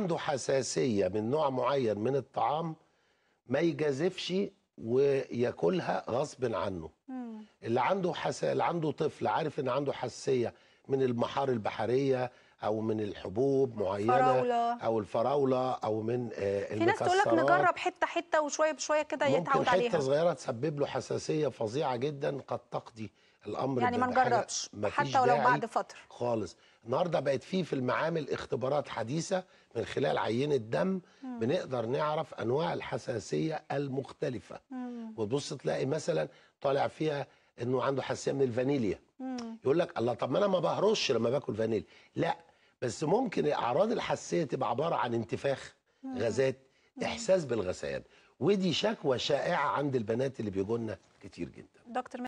عنده حساسية من نوع معين من الطعام ما يجازفش وياكلها غصب عنه مم. اللي عنده حس... اللي عنده طفل عارف ان عنده حساسية من المحار البحرية او من الحبوب معينه فراولة. او الفراوله او من المكسرات آه، في ناس تقول لك نجرب حته حته وشويه بشويه كده يتعود عليها حته صغيره تسبب له حساسيه فظيعه جدا قد تقضي الامر يعني ما نجربش حتى ولو بعد فتره خالص النهارده بقت فيه في المعامل اختبارات حديثه من خلال عينه دم مم. بنقدر نعرف انواع الحساسيه المختلفه مم. وتبص تلاقي مثلا طالع فيها انه عنده حساسيه من الفانيليا يقول لك الله طب ما انا ما بهرش لما باكل فانيليا لا بس ممكن الاعراض الحساسيه تبقى عباره عن انتفاخ غازات احساس بالغثيان ودي شكوى شائعه عند البنات اللي بيجوا لنا كتير جدا دكتور